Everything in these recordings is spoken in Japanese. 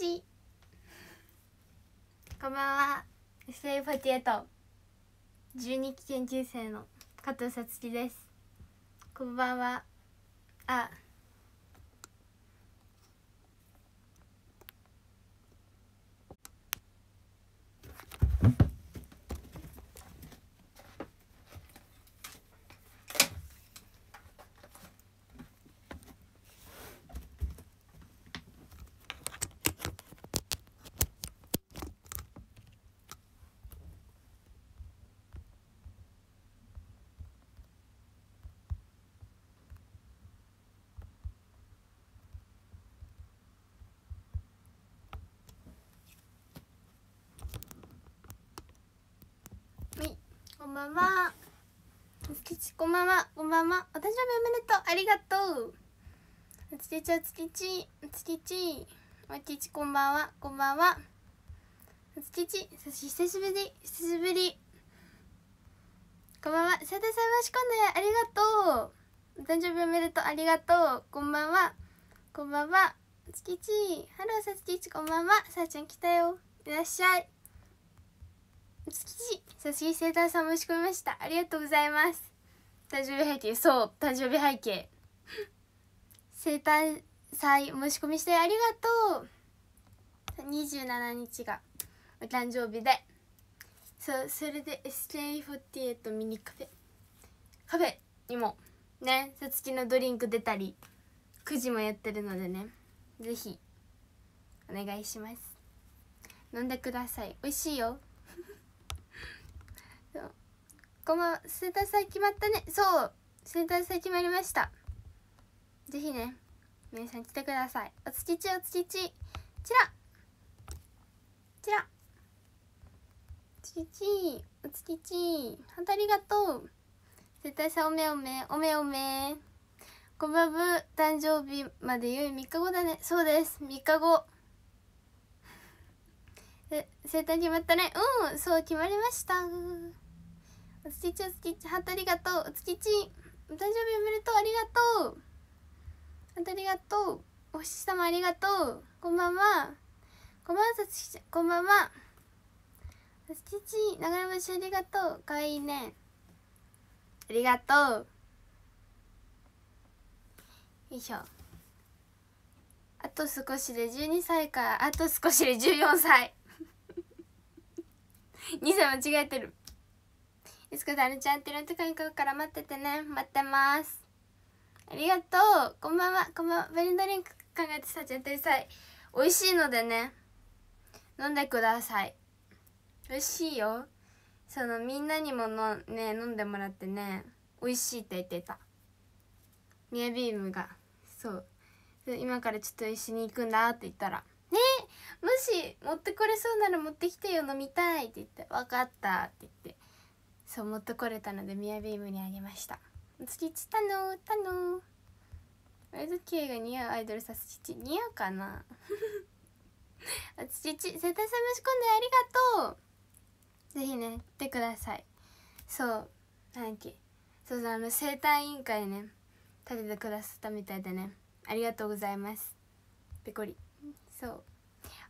ちこんばんは SA48 十二期研究生の加藤さつきですこんばんはあんばんはつきちこんばんはこんばんはお誕生日おめでとうありがとうつきちつきちつきちおきちこんばんはこんばんはつきち久しぶり久しぶりこんばんはさてさましこんでありがとうお誕生日おめでとうありがとうこんばんはこんばんはつきちハローさつきちこんばんはさあちゃん来たよいらっしゃい月佐々木聖太さん申し込みましたありがとうございます誕生日背景そう誕生日背景生誕祭申し込みしてありがとう27日がお誕生日でそうそれで SK48 ミニカフェカフェにもねさつきのドリンク出たり9時もやってるのでね是非お願いします飲んでください美味しいよこんばんは生誕祭決まったねそう生誕祭決まりましたぜひね皆さん来てくださいおつちちおつちちちらちらつちちおつちち本当ありがとう生誕祭おめおめおめおめこばぶ誕生日までよい3日後だねそうです3日後生誕決まったねうんそう決まりましたおつちちおつちちハートありがとうおつちちお誕生日おめでとうありがとうハートありがとうお星様ありがとうこんばんはこんばんはさつきちゃんこんばんはおつきち流れ星ありがとうかわいいねありがとうよいしょあと少しで12歳からあと少しで14歳2 歳間違えてるいつかだるちゃんってレんタカに来るから待っててね待ってますありがとうこんばんはこんばんはベリンドリンク考えてさちゃん天才美味しいのでね飲んでください美味しいよそのみんなにものね飲んでもらってね美味しいって言ってたミヤビームがそう今からちょっと一緒に行くんだって言ったら「ねもし持ってこれそうなら持ってきてよ飲みたい」って言って「分かった」って言ってそう持ってこれたのでミヤビームにあげましたスチッチたのたのワイズ系が似合うアイドルさスチッチ似合うかな あスチッチ絶対探し込んでありがとうぜひね来てくださいそう何きそうあの生誕委員会ね立ててくださったみたいでねありがとうございますペコリそう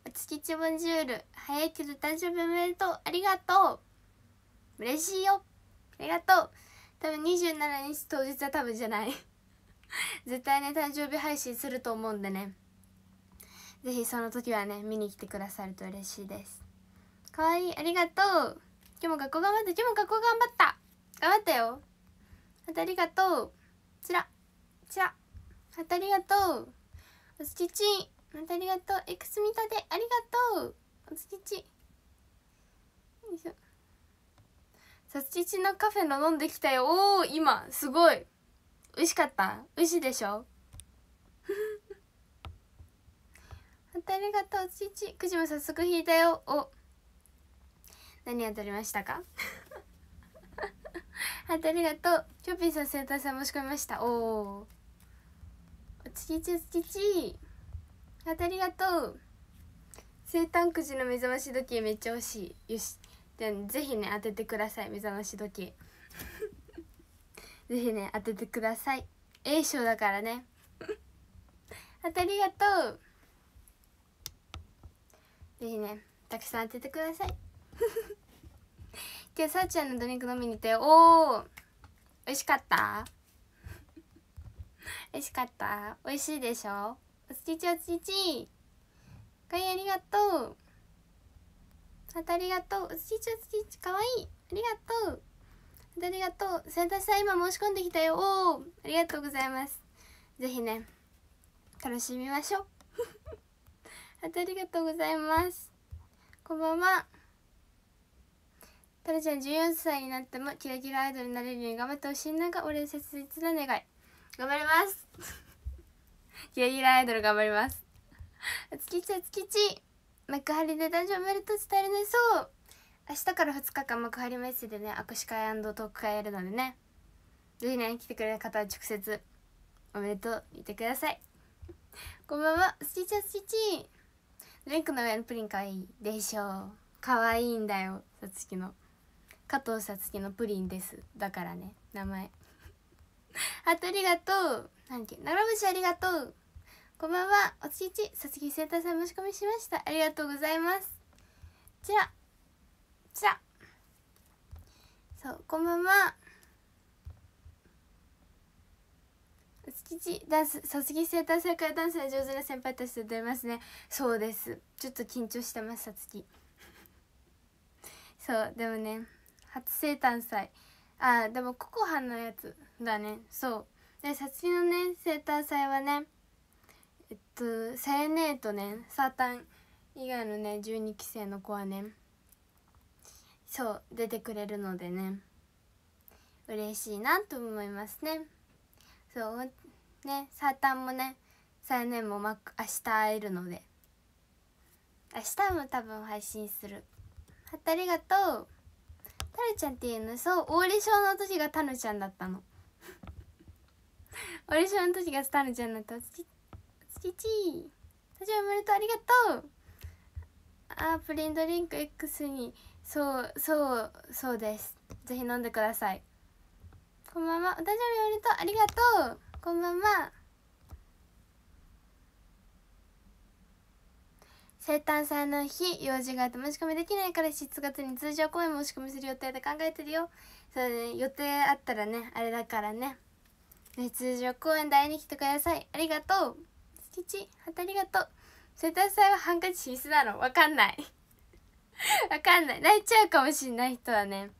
お月ちボンジュール早いけど誕生日おめでとうありがとう嬉しいよありがとう多分27日当日は多分じゃない 絶対ね誕生日配信すると思うんでね是非その時はね見に来てくださると嬉しいですかわいいありがとう今日も学校頑張った今日も学校頑張った頑張ったよまたありがとうちらちらまたありがとうおつきちまたありがとうエクスミタでありがとうおつきちよいしょさつちちのカフェの飲んできたよおお今すごい美味しかった美味しいでしょ 本当ありがとうちちくじも早速引いたよお何当たりましたか 本当ありがとうチョピーさん生態さん申し込みましたおおちちちちち本ありがとう生誕くじの目覚まし時計めっちゃ欲しいよしでぜひね当ててください目覚まし時 ぜひね当ててください A 賞だからねありがとうぜひねたくさん当ててください 今日さあちゃんのドリンク飲みに行っておお美味しかった 美味しかった美味しいでしょおつちちおつちちかいありがとうありがとうスティッチスティッチかわいいありがとうありがとうセンタさん今申し込んできたよおおありがとうございますぜひね楽しみましょうあ りがとうございますこんばんはタラちゃん14歳になってもキラキラアイドルになれるように頑張ってほしいのが俺の切実な願い頑張ります キラキラアイドル頑張ります月ち月ち幕張で男女おめでとう伝えるねそう明日から2日間幕張メッセでね握手会トーク会やるのでねぜひね来てくれる方は直接おめでとう言ってくださいこんばんはスチーチャスチーチドリンクの上のプリンかわいいでしょうかわいいんだよさつきの加藤さつきのプリンですだからね名前あとありがとう何ていう長渕ありがとうこんばんはおちいちさつきセンターさん申し込みしましたありがとうございますちらじゃそうこんばんはおちちダンスさつきセンターさんからダンスが上手な先輩たちと出ますねそうですちょっと緊張してますさつき そうでもね初生誕祭あでもココハンのやつだねそうでさつきのね生誕祭はねとサヤネーとねサータン以外のね12期生の子はねそう出てくれるのでね嬉しいなと思いますねそうねサータンもねサ年ネーもま明日会えるので明日も多分配信するありがとうタルちゃんっていうのそうオーディションの時がタヌちゃんだったの オーディションの時がタヌちゃんだった父誕生日おめでとうありがとうあープリンドリンク X にそうそうそうですぜひ飲んでくださいこんばんはお誕生日おめでとうありがとうこんばんは生誕祭の日用事があって申し込みできないから7月に通常公演申し込みする予定で考えてるよそうね予定あったらねあれだからねね通常公演第に期とくださいありがとう父ありがとう瀬田さんはハンカチ必須なのわかんない わかんない泣いちゃうかもしれない人はね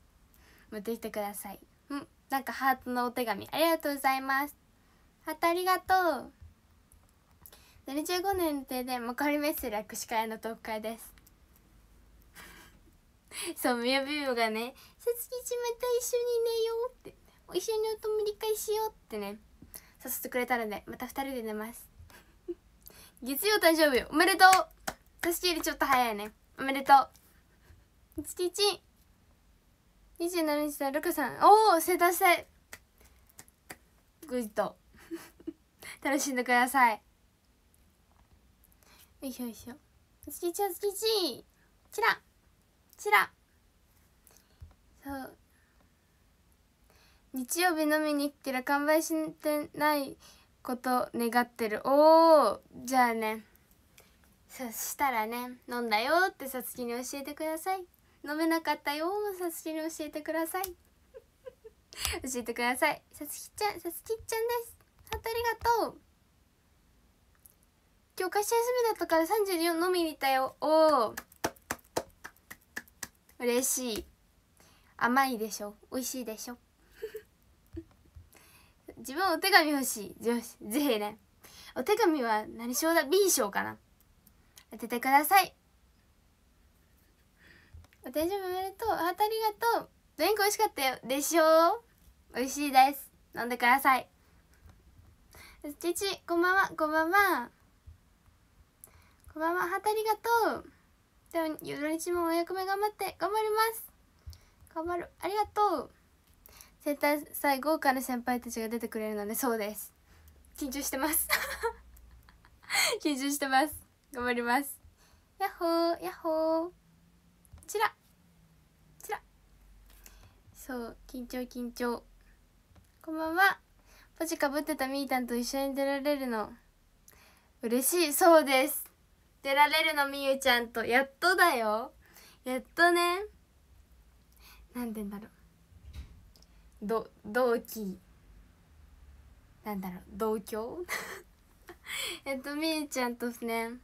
持ってきてくださいうんなんかハートのお手紙ありがとうございますハートありがとう75年の定で幕張メッセで握手会の特会です そうみやびぶがね「さつきちまた一緒に寝よう」って「一緒にお泊まり会しよう」ってね誘ってくれたのでまた2人で寝ます月曜誕生日おめでとうし切りちょっと早いねおめでとう1127日はルカさんおお正誕したいグッと 楽しんでくださいよいしょよいしょ月1は月1チラチラそう日曜日飲みに来てる完売してないこと願ってるおおじゃあねそしたらね飲んだよってさつきに教えてください飲めなかったよさつきに教えてください 教えてくださいさつきちゃんさつきちゃんですハートありがとう今日会社休みだったから34飲みに行ったよおお嬉しい甘いでしょ美味しいでしょ自分お手紙欲しい上司ぜひねお手紙は何賞だ B 賞かな当ててくださいお手紙おめでとうハートありがとうドリンク美味しかったよでしょう美味しいです飲んでください父こんばんはこんばんはこんばんはハートありがとうでも土日もお役目頑張って頑張ります頑張るありがとう生体祭豪華な先輩たちが出てくれるのでそうです緊張してます 緊張してます頑張りますやっほーやっほーちらちらそう緊張緊張こんばんはポジかぶってたみーたんと一緒に出られるの嬉しいそうです出られるのみゆちゃんとやっとだよやっとねなんて言うんだろうど同期なんだろう同郷 えっとみーちゃんとね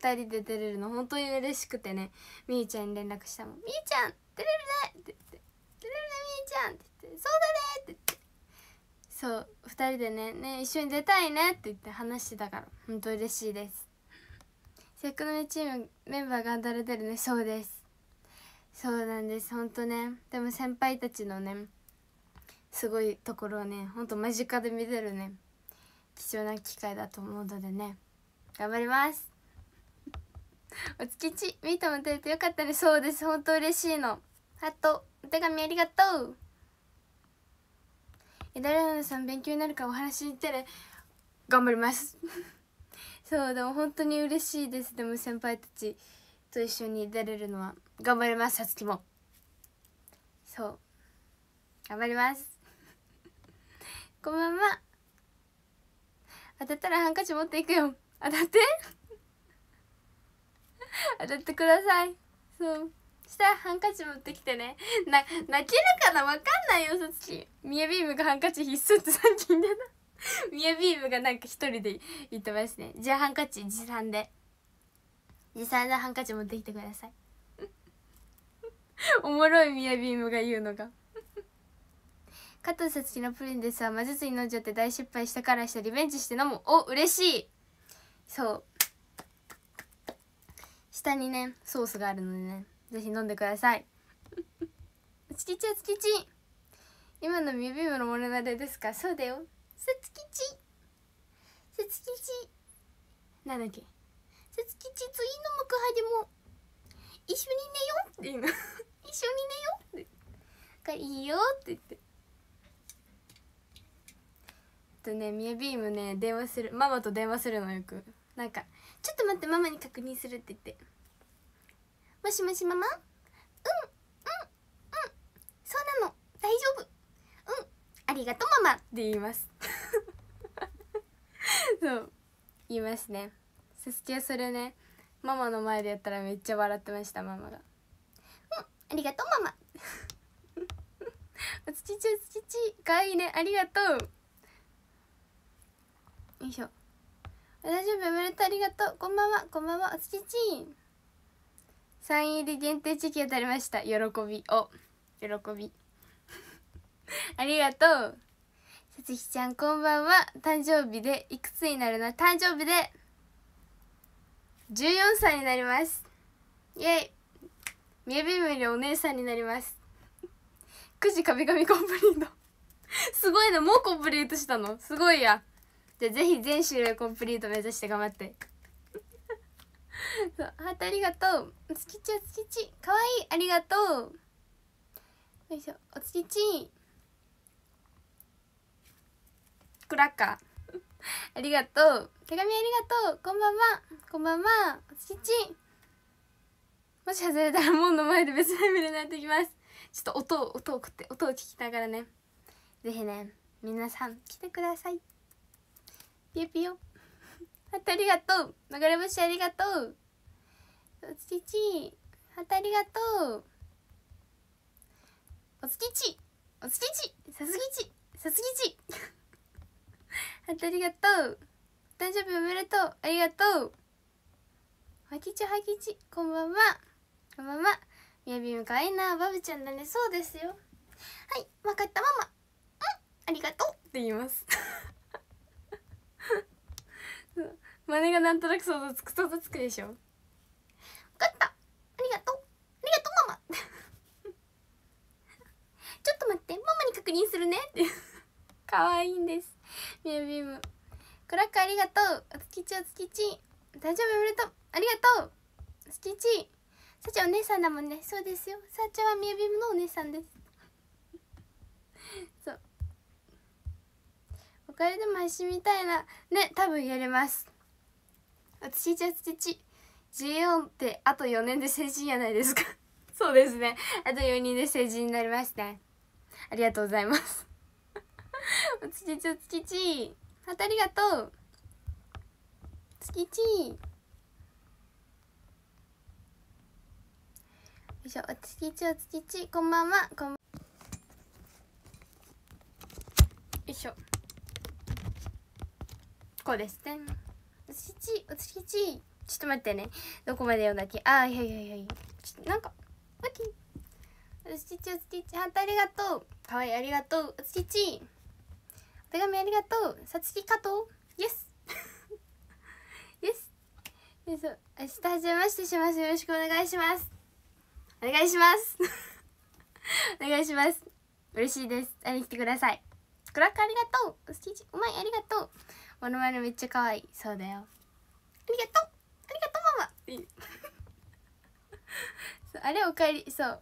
2人で出れるの本当に嬉しくてねみーちゃんに連絡したもん「みーちゃん出れるね!」って言って「出れるねみーちゃん」って言って「そうだね!」って言ってそう2人でねね一緒に出たいねって言って話してたから本当嬉しいですせっかくのチームメンバーがれてるねそうですそうなんです本当ねでも先輩たちのねすごいところをねほんと間近で見れるね貴重な機会だと思うのでね頑張りますお月ちミートも出れてよかったねそうです本当嬉しいのハートお手紙ありがとうえだれはなさん勉強になるかお話しに行ったら頑張ります そうでも本当に嬉しいですでも先輩たちと一緒に出れるのは頑張りますさつきもそう頑張りますこんばんは当たったらハンカチ持っていくよ当たって 当たってくださいそうしたらハンカチ持ってきてねな泣けるかなわかんないよそっち。ミヤビームがハンカチ必須ってさっき言ミヤビームがなんか一人で言ってますねじゃあハンカチ持参で持参でハンカチ持ってきてください おもろいミヤビームが言うのが加藤さつきのプリンですは魔術に飲んじゃって大失敗したからしたリベンジして飲むお嬉しいそう下にねソースがあるのでねぜひ飲んでくださいつきちゃつきち今のミビムのモノマネですかそうだよさつきちさつきちなんだっけさつきちついの幕張でも一緒に寝よって言うの 一緒に寝よっていいよって言ってとねミやビームね電話するママと電話するのよくなんか「ちょっと待ってママに確認する」って言って「もしもしママうんうんうんそうなの大丈夫うんありがとうママ」って言います そう言いますねすすきはそれねママの前でやったらめっちゃ笑ってましたママが「うんありがとうママ」おつちちおつちちかわいいねありがとうよいしょ大丈夫ブルートありがとうこんばんはこんばんはおつちちんサイン入り限定チキ当たりました喜びお喜び ありがとうさつきちゃんこんばんは誕生日でいくつになるの誕生日で14歳になりますイェイみえびむりお姉さんになります9時カビカビコンプリートすごいなもうコンプリートしたのすごいやじゃあぜひ全種類コンプリート目指して頑張って そうハートありがとうおつちおつちかわいいありがとうよいしょおつちクラッカー ありがとう手紙ありがとうこんばんはこんばんはおつちもし外れたら門の前で別の意味でなってきますちょっと音を音を送って音を聞きながらねぜひね皆さん来てくださいぴよぴよ。ハートありがとう。流れ星ありがとう。おつち。ハートありがとう。おつち。おつち。さすぎち。さすぎち。ハートありがとう。誕生日おめでとう。ありがとう。はきちはきち。こんばんは。こんばんは。みやびむかわいいな。バブちゃんだね。そうですよ。はい。わかったママ。うん。ありがとう。って言います。真似がなんとなく想像つく想像つくでしょ分かったありがとうありがとうママ ちょっと待ってママに確認するねって可愛いんですミみビームクラックありがとうおつちおつち大丈夫おめでとうありがとうおつきちさちゃんお姉さんだもんねそうですよさちゃんはみやびむのお姉さんです そうお金でも走みたいなね多分やれます私じゃ父14ってあと4年で成人やないですか そうですねあと4人で成人になりましたありがとうございますおつ ちちおつちちあたりがとうつちちよいしょおつちちおつちちこんばんはこんばんよいしょこうですねお1位私ちょっと待ってねどこまで読んだっけあーいやいやいやいやちょっとなんかおっお私ちお私1位ハートありがとうかわいいありがとう私1ちお手紙ありがとうさつき加藤イエス イエス明日はじめましてしますよろしくお願いしますお願いします お願いします嬉しいです会いに来てくださいクラックありがとうおテちうまいありがとうモノマネめっちゃ可愛いそうだよありがとうありがとうママ あれおかえりそう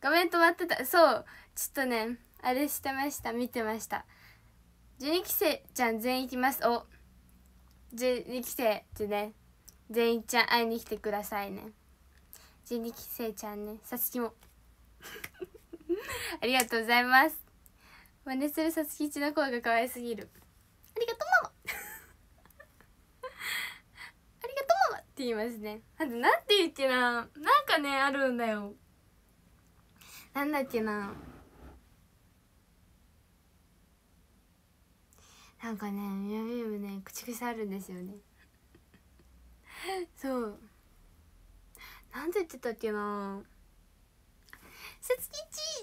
画面止まってたそうちょっとねあれしてました見てました12期生ちゃん全員行きますお12期生でね全員ちゃん会いに来てくださいね12期生ちゃんねさつきも ありがとうございます真似するさつきちの声が可愛すぎるありがとうって言いますねあとなんて言うっけななんかねあるんだよなんだっけななんかねミヤミもね口癖あるんですよねそうなんて言ってたっけなさつき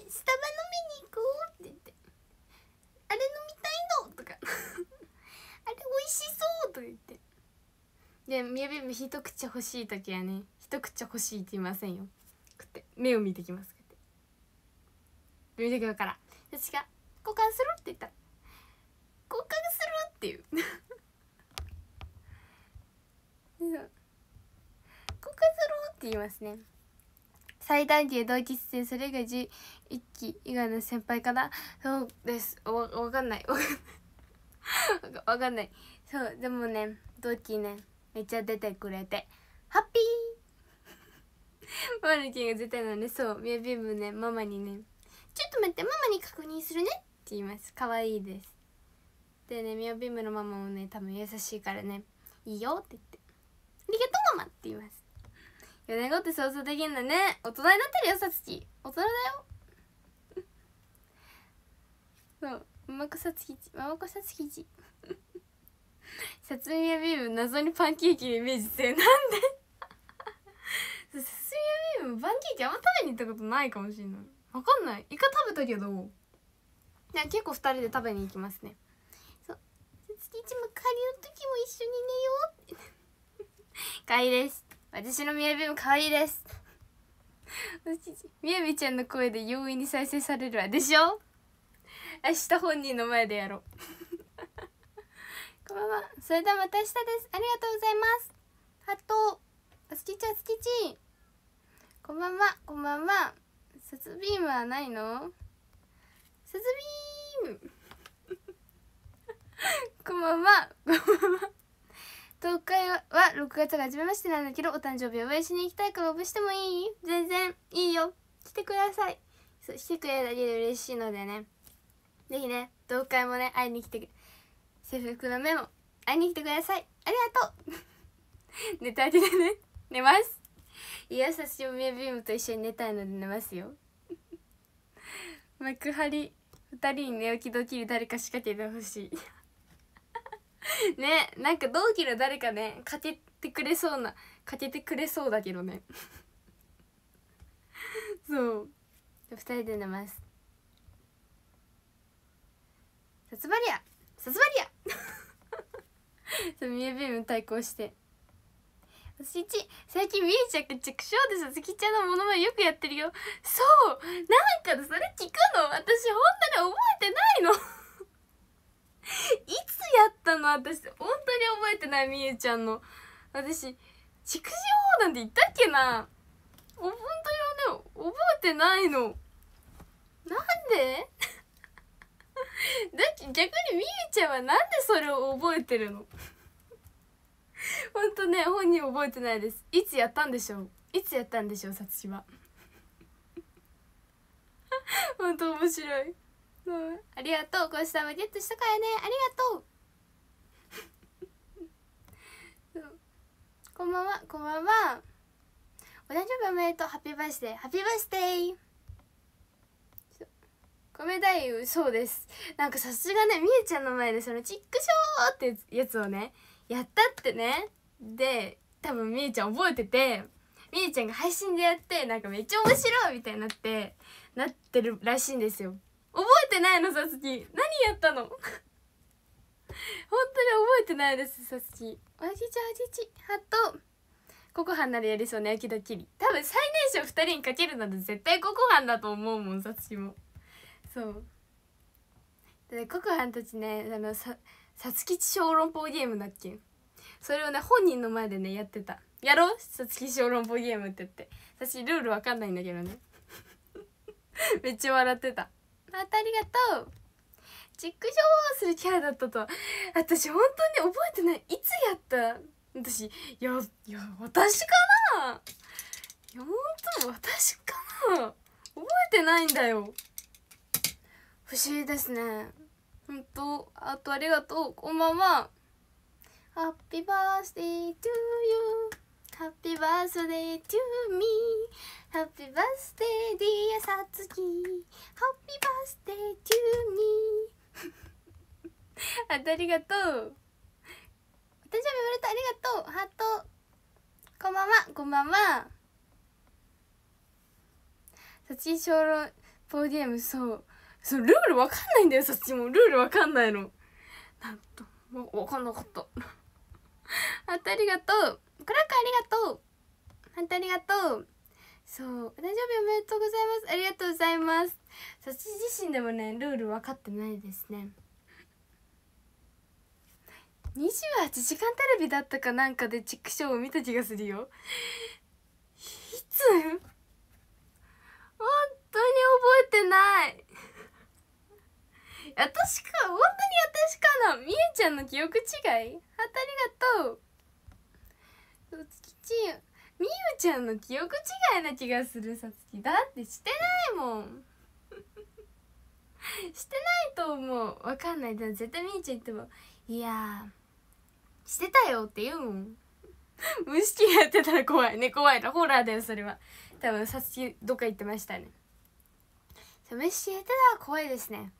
ちスタバ飲みに行こうって言ってあれ飲みたいのとかあれ美味しそうとか言ってでみやべべ一口欲しい時はね一口欲しいって言いませんよこって目を見てきます見てくるから私が「交換する?」って言ったら「交換する?」っていう 交換するって言いますね最大級同期出それが外一期以外の先輩かな。そうですわ分かんない分かんない分 かんないそうでもね同期ねめっちゃ出てくれてハッピーマルキンが出なのねそうみやびむねママにね「ちょっと待ってママに確認するね」って言います可愛いですでねみやびむのママもね多分優しいからね「いいよ」って言って「ありがとうママ」って言います4年後って想像できんだね大人になってるよさつき大人だよ そうママ子さつきちママ子さつきち説明ビーム謎にパンケーキのイメージ強なんで説明ビームパンケーキあんま食べに行ったことないかもしれないわかんないイカ食べたけどいや結構2人で食べに行きますねそう月一も帰りの時も一緒に寝ようかわいいです私のみやびもかわいいですみやびちゃんの声で容易に再生されるわでしょ明日本人の前でやろうこんばんはそれではまた明日ですありがとうございますハトおすきちゃすきちこんばんはこんばんはすずビームはないのすずビーム こんばんはこんばんは東海は6月が初めましてなんだけどお誕生日お会いしに行きたいからおぶしてもいい全然いいよ来てくださいそう来てくれるだけで嬉しいのでねぜひね東海もね会いに来て制服のメモ会いに来てくださいありがとう 寝たいげてね寝ますいやさしおみやビームと一緒に寝たいので寝ますよ幕張二人に寝起きドキリ誰か仕掛けてほしいねなんか同期の誰かねかけてくれそうなかけてくれそうだけどねそう二人で寝ますさつまりやさすばりさ、そうミュビーム対抗して私1最近みーちゃんが畜生でさつきちゃんのモノマネよくやってるよそうなんかそれ聞くの私ほんとに覚えてないのいつやったの私本当に覚えてないみゆちゃんの私畜生なんて言ったっけな本当にね覚えてないのなんで だって逆にみゆちゃんはなんでそれを覚えてるのほんとね本人覚えてないですいつやったんでしょういつやったんでしょうさつしはほんと面白い、うん、ありがとうこうしたバゲットしたからねありがとう こんばんはこんばんはお誕生日おめでとうハッピーバースデーハッピーバースデー米太夫そうですなんかさすがねみゆちゃんの前でその「チックショー!」ってやつをねやったってねで多分みゆちゃん覚えててみゆちゃんが配信でやってなんかめっちゃ面白いみたいになってなってるらしいんですよ覚えてないのさつき何やったの 本当に覚えてないですさつきおじちゃんおじちハットココハンならやりそうね秋田きり多分最年少2人にかけるなら絶対ココハンだと思うもんさつきも。そうでココハンたちねあのさつき小籠包ゲームだっけそれをね本人の前でねやってたやろうさつき小籠包ゲームって言って私ルールわかんないんだけどね めっちゃ笑ってたまたありがとうチェックショーするキャラだったと私本当に覚えてないいつやった私いやいや私かないや本当私かな覚えてないんだよ不思議ですねほんとあとありがとうこんばんはハッピーバースデートゥ you ハッピーバースデー to ミーハッピーバースデーディアサツキきハッピーバースデー to ミー あとありがとう私生言われたありがとうハートこんばんはこんばんはサチショーロポーディエムそうそのルールわかんないんだよそっちもルールわかんないのなんとわかんなかったあんありがとうクラッカーありがとうあんたありがとうそう誕生日おめでとうございますありがとうございますそっち自身でもねルール分かってないですね28時間テレビだったかなんかでチックショーを見た気がするよいつ本当に覚えてない私か本当に私かなみえちゃんの記憶違いありがとうつきちみゆちゃんの記憶違いな気がするさつきだってしてないもん してないと思うわかんないでも絶対みゆちゃん言っても「いやしてたよ」って言うもん虫意識やってたら怖いね怖いなホラーだよそれは多分さつきどっか行ってましたね虫意識やってたら怖いですね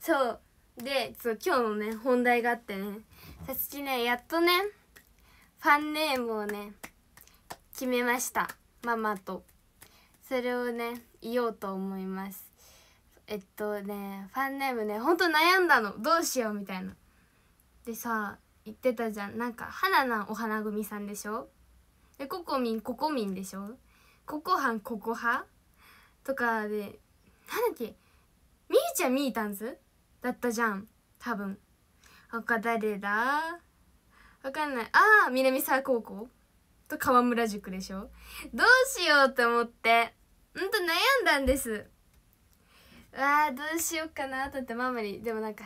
そうでそう今日のね本題があってねさつきねやっとねファンネームをね決めましたママとそれをね言おうと思いますえっとねファンネームねほんと悩んだのどうしようみたいなでさ言ってたじゃんなんか花なお花組さんでしょでココミンココミンでしょココハンココハとかでなんだっけみーちゃんみーたんずだったじゃん多分他誰だわかんないああ南沢高校と川村塾でしょどうしようと思ってほんと悩んだんですわあどうしようかなと思ってママにでもなんか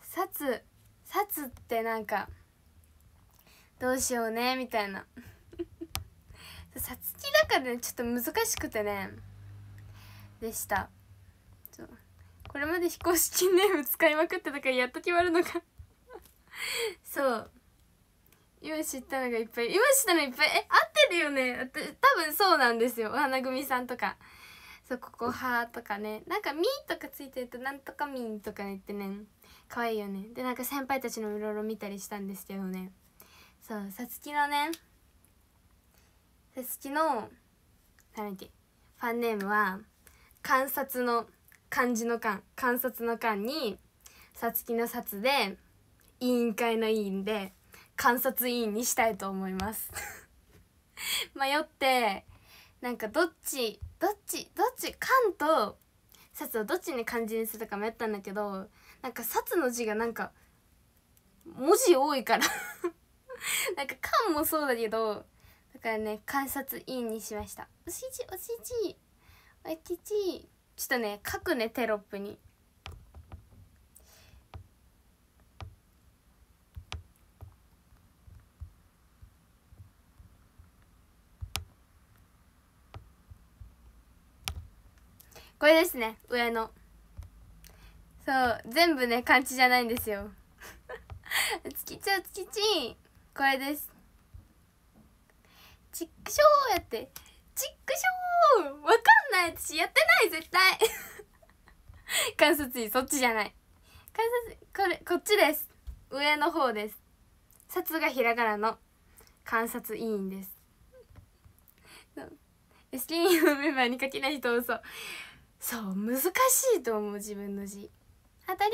札札ってなんかどうしようねみたいな札付きだからねちょっと難しくてねでしたこれまで非公式ネーム使いまくってたからやっと決まるのか そう今知ったのがいっぱい今知ったのいっぱいえ合ってるよね多分そうなんですよお花組さんとかそうここ「は」とかねなんか「み」とかついてると「なんとかみん」とか言ってね可愛いよねでなんか先輩たちのいろいろ見たりしたんですけどねそうさつきのねさつきの何だっけファンネームは「観察の」漢字の漢観察の漢にさつきのさつで委員会の委員で観察委員にしたいと思います 迷ってなんかどっちどっちどっち漢と札をどっちに漢字にするか迷ったんだけどなんか札の字がなんか文字多いから なんか漢もそうだけどだからね観察委員にしましたおしじおしじおしじちょっとね書くねテロップにこれですね上のそう全部ね漢字じゃないんですよつきちゃつきちんこれですちっくしょうやってちっくしょう」私やってない絶対観察員そっちじゃない観察これこっちです上の方です札がひらがなの観察委員ですスキンのメンバーに書きない人嘘そう難しいと思う自分の字あたり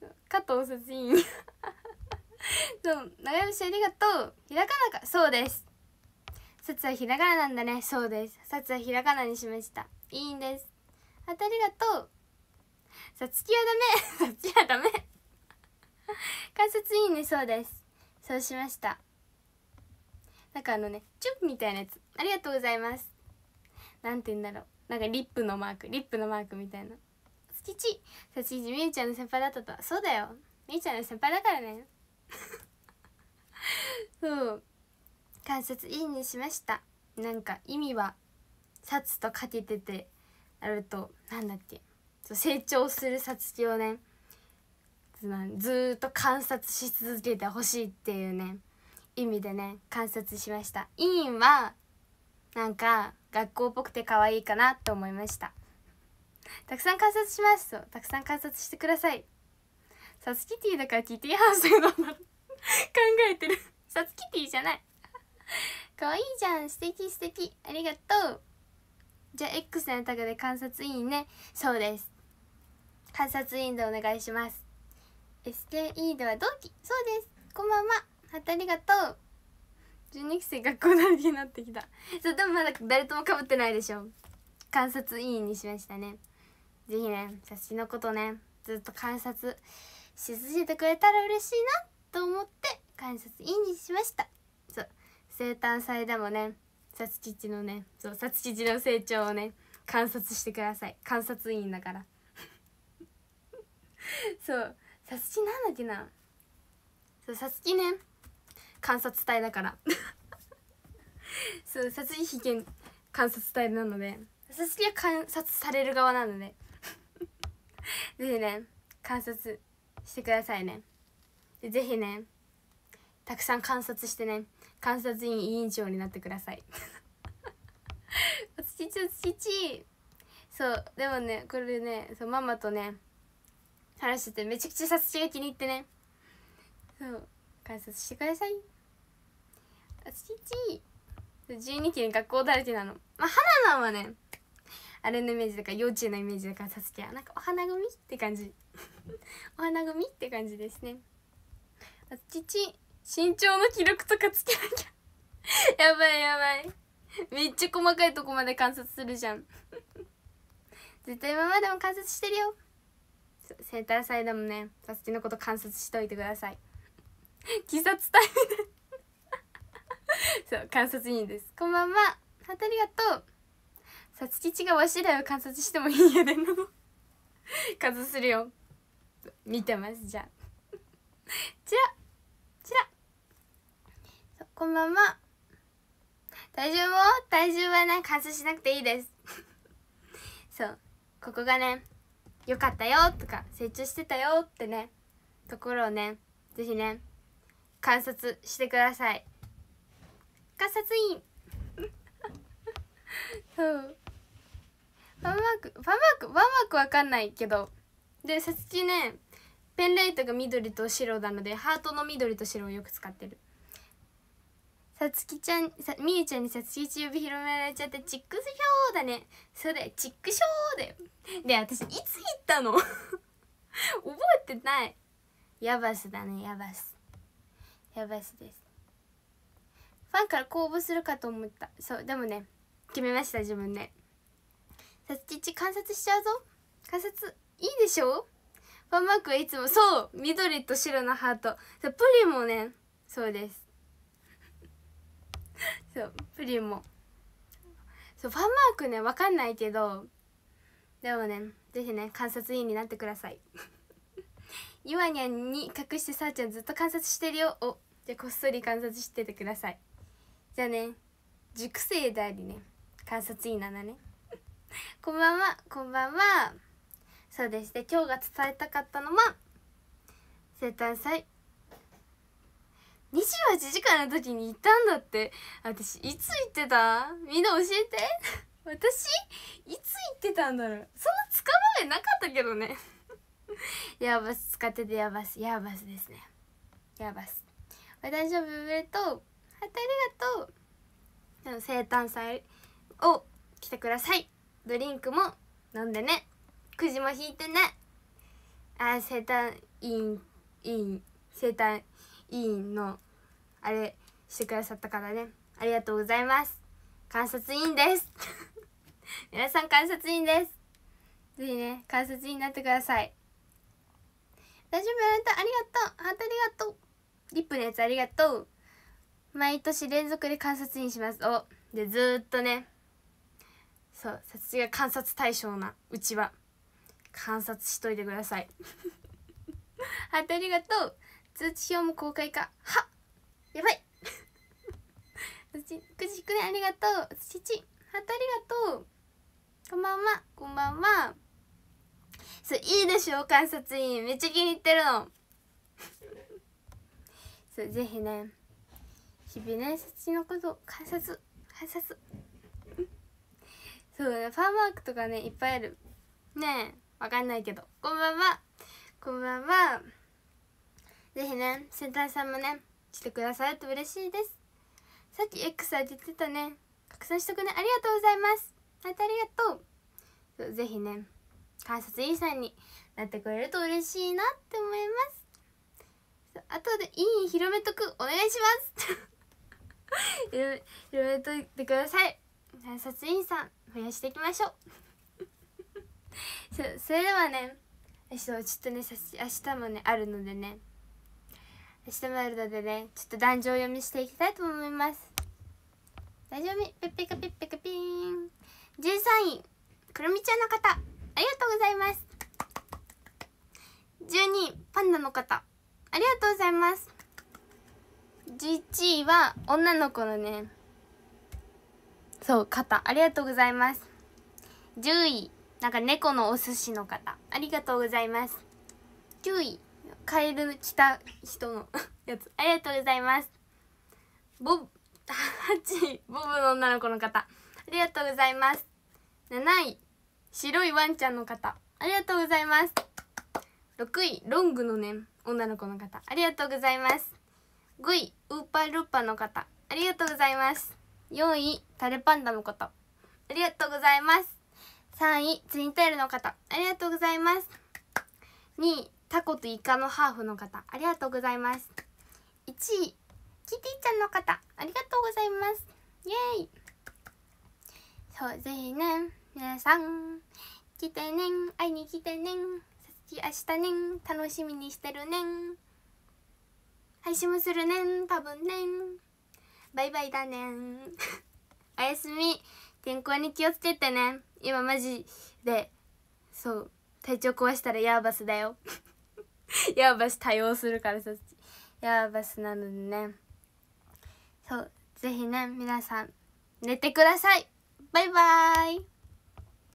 がとう加藤殺人 そう長渕ありがとうひらがなかそうです札はひらがななんだねそうです札はひらがなにしましたいいんですあとりがとうさつきはダメさつきはダメ観察いいねそうですそうしましたなんかあのねチュッみたいなやつありがとうございますなんて言うんだろうなんかリップのマークリップのマークみたいなさつちさつきじみゆちゃんの先輩だったとそうだよみゆちゃんの先輩だからね そう観察いいにしましたなんか意味は「殺」とかけててあるとなんだっけそう成長する殺気をねずっと観察し続けてほしいっていうね意味でね観察しました委員はなんか学校っぽくて可愛いかなと思いましたたくさん観察しますとたくさん観察してくださいサツキティだからキティハウスのどう考えてるサツキティじゃない可愛いじゃん素敵素敵ありがとうじゃあ X のタグで観察委員ねそうです観察委員でお願いします SKE では同期そうですこんばんはハタありがとう12期生学校の時になってきたそうでもまだ誰ともかぶってないでしょ観察委員にしましたね是非ね写真のことねずっと観察し続けてくれたら嬉しいなと思って観察委員にしました生誕祭でもねさつチちのねそうさつチちの成長をね観察してください観察員だから そうサツチなんだっけなそうさつきね観察隊だから そう殺人被験観察隊なのでつきは観察される側なので ぜひね観察してくださいねぜひねたくさん観察してね観察員委員長になってください父そうでもねこれでねそうママとね話しててめちゃくちゃ察しが気に入ってねそう観察してください父父12期に学校だらけなのまあ花菜はねあれのイメージだから幼稚園のイメージだからさつきはなんかお花組って感じ お花組って感じですね父身長の記録とかつけなきゃ やばいやばいめっちゃ細かいとこまで観察するじゃん 絶対今までも観察してるよセンターサイドもねサステのこと観察しといてください鬼殺隊そう観察い員ですこんばんはありがとうさつきちがわしらを観察してもいいやでも 観察するよ見てますじゃあこんばんは体重も体重はね関数しなくていいです そうここがね良かったよとか成長してたよってねところをね是非ね観察してください観察員 そうファンマークファンマークファンマークわかんないけどでさつきねペンライトが緑と白なのでハートの緑と白をよく使ってるさつきちゃんさみゆちゃんにさつきち呼び広められちゃってチックショーだねそれチックショーだよで私いつ行ったの 覚えてないヤバスだねヤバスヤバスですファンから公募するかと思ったそうでもね決めました自分で、ね、さつきち観察しちゃうぞ観察いいでしょファンマークはいつもそう緑と白のハートプリンもねそうですそうプリンもそうファンマークねわかんないけどでもね是非ね観察員になってくださいゆ にゃんに隠してさーちゃんずっと観察してるよおじゃあこっそり観察しててくださいじゃあね熟成でありね観察員なんね こんばんはこんばんはそうですね今日が伝えたかったのは生誕祭28時間の時に行ったんだって私いつ行ってたみんな教えて私いつ行ってたんだろうそんな使う場なかったけどねヤーバス使っててヤーバスヤーバスですねヤーバスお大丈夫上とハートありがとう生誕祭を来てくださいドリンクも飲んでねくじも引いてねあ生誕いいいい生誕委員のあれしてくださった方ねありがとうございます観察委員です 皆さん観察員ですぜひね観察員になってください大丈夫ありがとうハートありがとうリップのやつありがとう毎年連続で観察員しますおでずっとねそう私が観察対象なうちは観察しといてください ハートありがとう通知表も公開かはやばい くじくねありがとうちハートありがとうこんばんはこんばんはそういいでしょ観察員めっちゃ気に入ってるのそうぜひね日々ねそっちのこと観察観察そうねファーマークとかねいっぱいあるねえわかんないけどこんばんはこんばんはぜひね先輩さんもねしてくださると嬉しいですさっき X あげてたね拡散しとくねありがとうございますまありがとうぜひね観察員さんになってくれると嬉しいなって思いますあとでいい広めとくお願いします 広めといてください観察員さん増やしていきましょうそそれではねちょっとね明日もねあるのでねしてまいるのでねちょっと壇上読みしていきたいと思います壇上読みピッピカピッピカピーン13位くるみちゃんの方ありがとうございます12位パンダの方ありがとうございます11位は女の子のねそう方ありがとうございます10位なんか猫のお寿司の方ありがとうございます9位カエル来た人の やつありがとうございますボブ8 ボブの女の子の方ありがとうございます7位白いワンちゃんの方ありがとうございます6位ロングのね女の子の方ありがとうございます5位ウーパールッパの方ありがとうございます4位タレパンダの方ありがとうございます3位ツインテールの方ありがとうございます2位タコとイカのハーフの方ありがとうございます1位キティちゃんの方ありがとうございますイエーイそうぜひね皆さん来てね会いに来てねさつき明日ね楽しみにしてるね配信もするね多分ねバイバイだね おやすみ健康に気をつけてね今マジでそう体調壊したらヤーバスだよ やばし多用するからそっちしなのでねそうぜひね皆さん寝てくださいバイバーイ